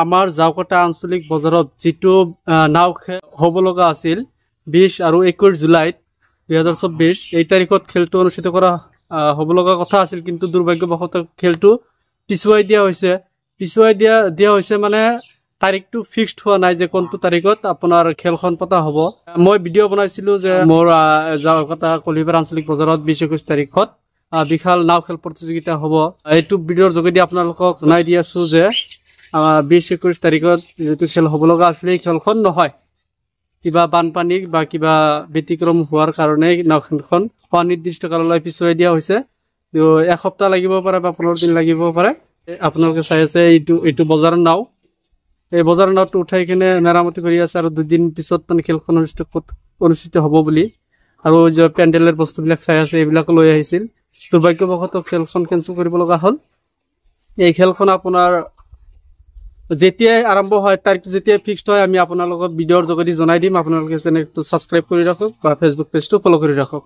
আমাৰ জাওকটা আঞ্চলিক বজাৰত যিটো নাও হ'ব লগা আছিল বিশ আৰু একৈশ জুলাইত দুহেজাৰ চৌব্বিছ এই তাৰিখত খেলটো অনুষ্ঠিত কৰা হ'ব লগা কথা আছিল কিন্তু দুৰ্ভাগ্যবশতঃ খেলটো পিছুৱাই দিয়া হৈছে পিছুৱাই দিয়া দিয়া হৈছে মানে তাৰিখটো ফিক্সড হোৱা নাই যে কোনটো তাৰিখত আপোনাৰ খেলখন পতা হ'ব মই ভিডিঅ' বনাইছিলোঁ যে মোৰ জাওকটা কলিহাৰ আঞ্চলিক বজাৰত বিশ একৈশ তাৰিখত বিশাল নাও খেল প্ৰতিযোগিতা হ'ব এইটো ভিডিঅ'ৰ যোগেদি আপোনালোকক জনাই দি আছোঁ যে বিছ একৈছ তাৰিখত যিটো খেল হ'ব লগা আছিলে খেলখন নহয় কিবা বানপানী বা কিবা ব্যতিক্ৰম হোৱাৰ কাৰণে নাওখনখন অনিৰ্দিষ্ট কাললৈ পিছুৱাই দিয়া হৈছে এসপ্তাহ লাগিব পাৰে বা পোন্ধৰ দিন লাগিব পাৰে আপোনালোকে চাই আছে এইটো এইটো বজাৰ নাও এই বজাৰ নাওটো উঠাই কিনে মেৰামতি কৰি আছে আৰু দুদিন পিছত মানে খেলখন অনুষ্ঠিত ক'ত অনুষ্ঠিত হ'ব বুলি আৰু যে পেণ্ডেলৰ বস্তুবিলাক চাই আছে এইবিলাকো লৈ আহিছিল দুৰ্ভাগ্যবশতঃ খেলখন কেঞ্চেল কৰিব লগা হ'ল এই খেলখন আপোনাৰ যেতিয়াই আৰম্ভ হয় তাৰিখটো যেতিয়াই ফিক্সড হয় আমি আপোনালোকক ভিডিঅ'ৰ যোগেদি জনাই দিম আপোনালোকে চেনেলটো ছাবস্ক্ৰাইব কৰি ৰাখক বা ফেচবুক পেজটো ফ'ল' কৰি ৰাখক